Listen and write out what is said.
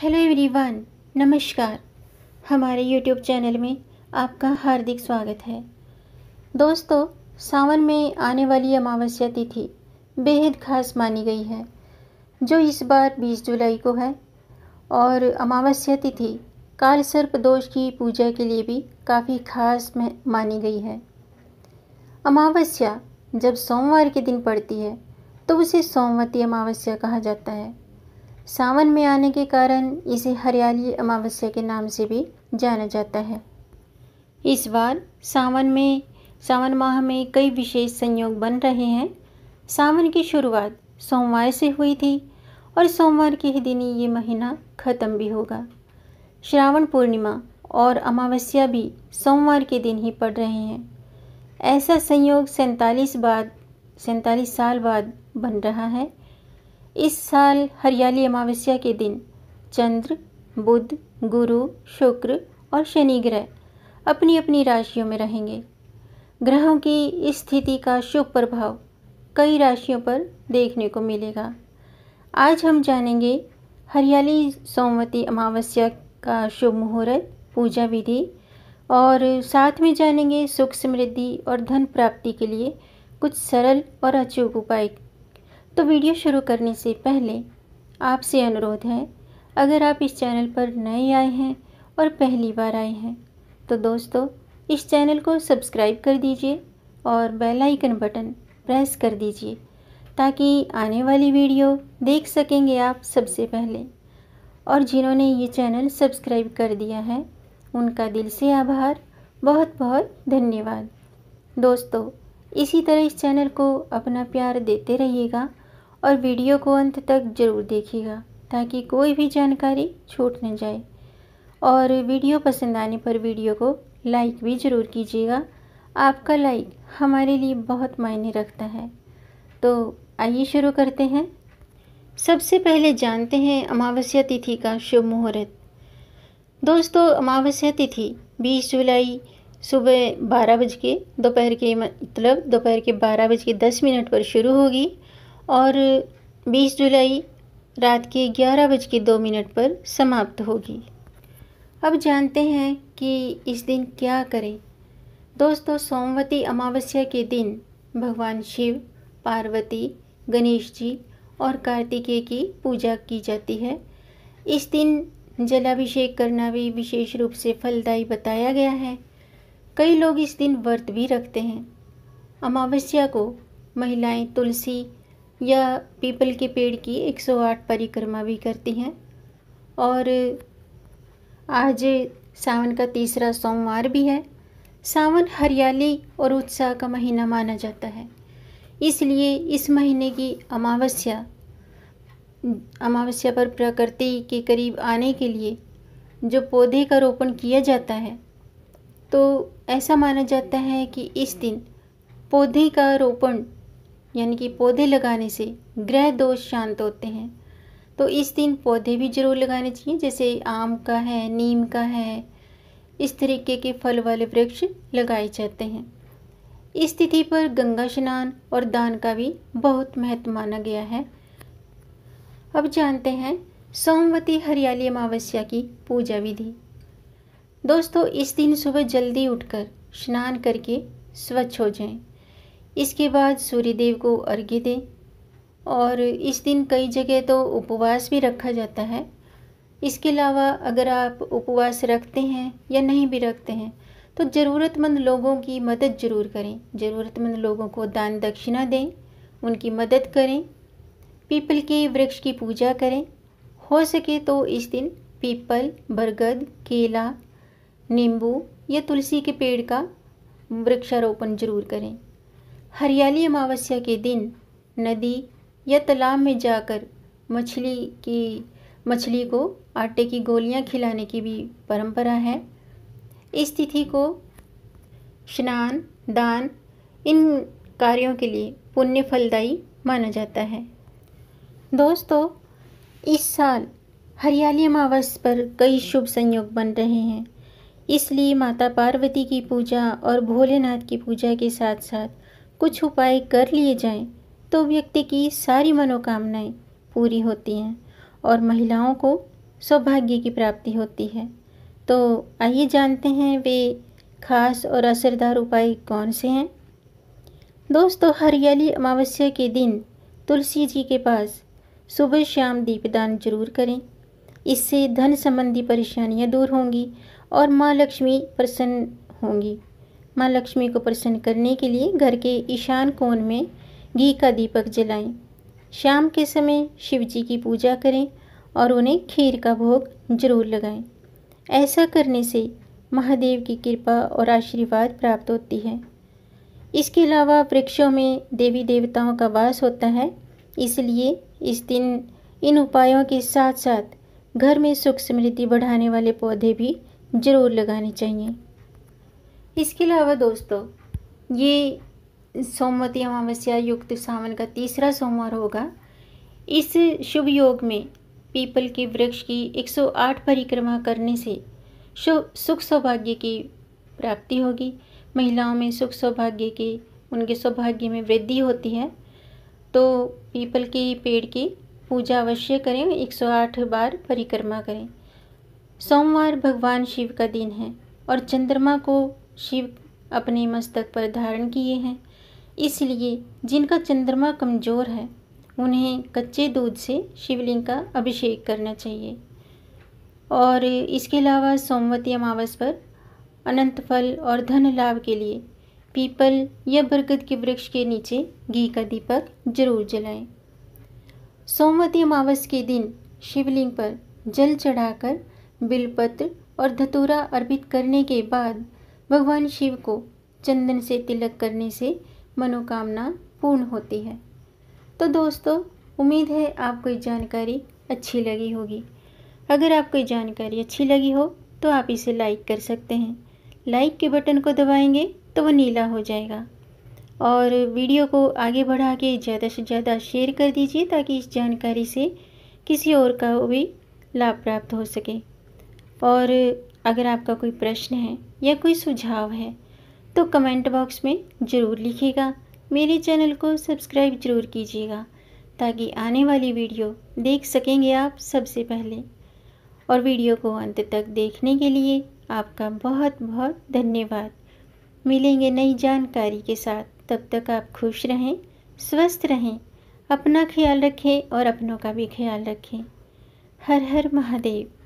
Hello everyone नमस्कार हमारे YouTube channel में आपका हार्दिक स्वागत है दोस्तों सावन में आने वाली अमावस्या तिथि बेहद खास मानी गई है जो इस बार 20 जुलाई को है और अमावस्या तिथि काल सर्प दोष की पूजा के लिए भी काफ़ी खास मानी गई है अमावस्या जब सोमवार के दिन पड़ती है तो उसे सोमवती अमावस्या कहा जाता है सावन में आने के कारण इसे हरियाली अमावस्या के नाम से भी जाना जाता है इस बार सावन में सावन माह में कई विशेष संयोग बन रहे हैं सावन की शुरुआत सोमवार से हुई थी और सोमवार के ही दिन ये महीना ख़त्म भी होगा श्रावण पूर्णिमा और अमावस्या भी सोमवार के दिन ही पड़ रहे हैं ऐसा संयोग सैंतालीस बाद सैंतालीस साल बाद बन रहा है इस साल हरियाली अमावस्या के दिन चंद्र बुध गुरु शुक्र और शनि ग्रह अपनी अपनी राशियों में रहेंगे ग्रहों की स्थिति का शुभ प्रभाव कई राशियों पर देखने को मिलेगा आज हम जानेंगे हरियाली सोमवती अमावस्या का शुभ मुहूर्त पूजा विधि और साथ में जानेंगे सुख समृद्धि और धन प्राप्ति के लिए कुछ सरल और अचूक उपाय तो वीडियो शुरू करने से पहले आपसे अनुरोध है अगर आप इस चैनल पर नए आए हैं और पहली बार आए हैं तो दोस्तों इस चैनल को सब्सक्राइब कर दीजिए और बेल आइकन बटन प्रेस कर दीजिए ताकि आने वाली वीडियो देख सकेंगे आप सबसे पहले और जिन्होंने ये चैनल सब्सक्राइब कर दिया है उनका दिल से आभार बहुत बहुत धन्यवाद दोस्तों इसी तरह इस चैनल को अपना प्यार देते रहिएगा और वीडियो को अंत तक ज़रूर देखिएगा ताकि कोई भी जानकारी छूट न जाए और वीडियो पसंद आने पर वीडियो को लाइक भी ज़रूर कीजिएगा आपका लाइक हमारे लिए बहुत मायने रखता है तो आइए शुरू करते हैं सबसे पहले जानते हैं अमावस्या तिथि का शुभ मुहूर्त दोस्तों अमावस्या तिथि 20 जुलाई सुबह बारह बज के दोपहर के मतलब दोपहर के बारह बज के दस मिनट पर शुरू होगी और 20 जुलाई रात के ग्यारह बज के दो मिनट पर समाप्त होगी अब जानते हैं कि इस दिन क्या करें दोस्तों सोमवती अमावस्या के दिन भगवान शिव पार्वती गणेश जी और कार्तिकेय की पूजा की जाती है इस दिन जलाभिषेक करना भी विशेष रूप से फलदायी बताया गया है कई लोग इस दिन व्रत भी रखते हैं अमावस्या को महिलाएं तुलसी या पीपल के पेड़ की 108 परिक्रमा भी करती हैं और आज सावन का तीसरा सोमवार भी है सावन हरियाली और उत्साह का महीना माना जाता है इसलिए इस महीने की अमावस्या अमावस्या पर प्रकृति के करीब आने के लिए जो पौधे का रोपण किया जाता है तो ऐसा माना जाता है कि इस दिन पौधे का रोपण यानी कि पौधे लगाने से ग्रह दोष शांत होते हैं तो इस दिन पौधे भी जरूर लगाने चाहिए जैसे आम का है नीम का है इस तरीके के फल वाले वृक्ष लगाए जाते हैं इस तिथि पर गंगा स्नान और दान का भी बहुत महत्व माना गया है अब जानते हैं सोमवती हरियाली अमावस्या की पूजा विधि दोस्तों इस दिन सुबह जल्दी उठकर स्नान करके स्वच्छ हो जाएं। इसके बाद सूर्यदेव को अर्घ्य दें और इस दिन कई जगह तो उपवास भी रखा जाता है इसके अलावा अगर आप उपवास रखते हैं या नहीं भी रखते हैं तो ज़रूरतमंद लोगों की मदद ज़रूर करें ज़रूरतमंद लोगों को दान दक्षिणा दें उनकी मदद करें पीपल के वृक्ष की पूजा करें हो सके तो इस दिन पीपल बरगद केला नींबू या तुलसी के पेड़ का वृक्षारोपण जरूर करें हरियाली अमावस्या के दिन नदी या तालाब में जाकर मछली की मछली को आटे की गोलियां खिलाने की भी परंपरा है इस तिथि को स्नान दान इन कार्यों के लिए पुण्य फलदायी माना जाता है दोस्तों इस साल हरियाली अमावस पर कई शुभ संयोग बन रहे हैं इसलिए माता पार्वती की पूजा और भोलेनाथ की पूजा के साथ साथ कुछ उपाय कर लिए जाएं तो व्यक्ति की सारी मनोकामनाएं पूरी होती हैं और महिलाओं को सौभाग्य की प्राप्ति होती है तो आइए जानते हैं वे खास और असरदार उपाय कौन से हैं दोस्तों हरियाली अमावस्या के दिन तुलसी जी के पास सुबह शाम दीपदान जरूर करें इससे धन संबंधी परेशानियां दूर होंगी और माँ लक्ष्मी प्रसन्न होंगी माँ लक्ष्मी को प्रसन्न करने के लिए घर के ईशान कोण में घी का दीपक जलाएं। शाम के समय शिव जी की पूजा करें और उन्हें खीर का भोग जरूर लगाएं। ऐसा करने से महादेव की कृपा और आशीर्वाद प्राप्त होती है इसके अलावा वृक्षों में देवी देवताओं का वास होता है इसलिए इस दिन इन उपायों के साथ साथ घर में सुख समृद्धि बढ़ाने वाले पौधे भी जरूर लगाने चाहिए इसके अलावा दोस्तों ये सोमवती अमावस्या युक्त सावन का तीसरा सोमवार होगा इस शुभ योग में पीपल के वृक्ष की 108 परिक्रमा करने से सुख सौभाग्य की प्राप्ति होगी महिलाओं में सुख सौभाग्य की उनके सौभाग्य में वृद्धि होती है तो पीपल के पेड़ की पूजा अवश्य करें 108 बार परिक्रमा करें सोमवार भगवान शिव का दिन है और चंद्रमा को शिव अपने मस्तक पर धारण किए हैं इसलिए जिनका चंद्रमा कमज़ोर है उन्हें कच्चे दूध से शिवलिंग का अभिषेक करना चाहिए और इसके अलावा सोमवती अमावस पर अनंत फल और धन लाभ के लिए पीपल या बरगद के वृक्ष के नीचे घी का दीपक जरूर जलाएं। सोमवती अमावस के दिन शिवलिंग पर जल चढ़ाकर बिलपत्र और धतूरा अर्पित करने के बाद भगवान शिव को चंदन से तिलक करने से मनोकामना पूर्ण होती है तो दोस्तों उम्मीद है आपको ये जानकारी अच्छी लगी होगी अगर आपको ये जानकारी अच्छी लगी हो तो आप इसे लाइक कर सकते हैं लाइक के बटन को दबाएंगे तो वो नीला हो जाएगा और वीडियो को आगे बढ़ा के ज़्यादा से ज़्यादा शेयर कर दीजिए ताकि इस जानकारी से किसी और का भी लाभ प्राप्त हो सके और अगर आपका कोई प्रश्न है या कोई सुझाव है तो कमेंट बॉक्स में ज़रूर लिखिएगा मेरे चैनल को सब्सक्राइब ज़रूर कीजिएगा ताकि आने वाली वीडियो देख सकेंगे आप सबसे पहले और वीडियो को अंत तक देखने के लिए आपका बहुत बहुत धन्यवाद मिलेंगे नई जानकारी के साथ तब तक आप खुश रहें स्वस्थ रहें अपना ख्याल रखें और अपनों का भी ख्याल रखें हर हर महादेव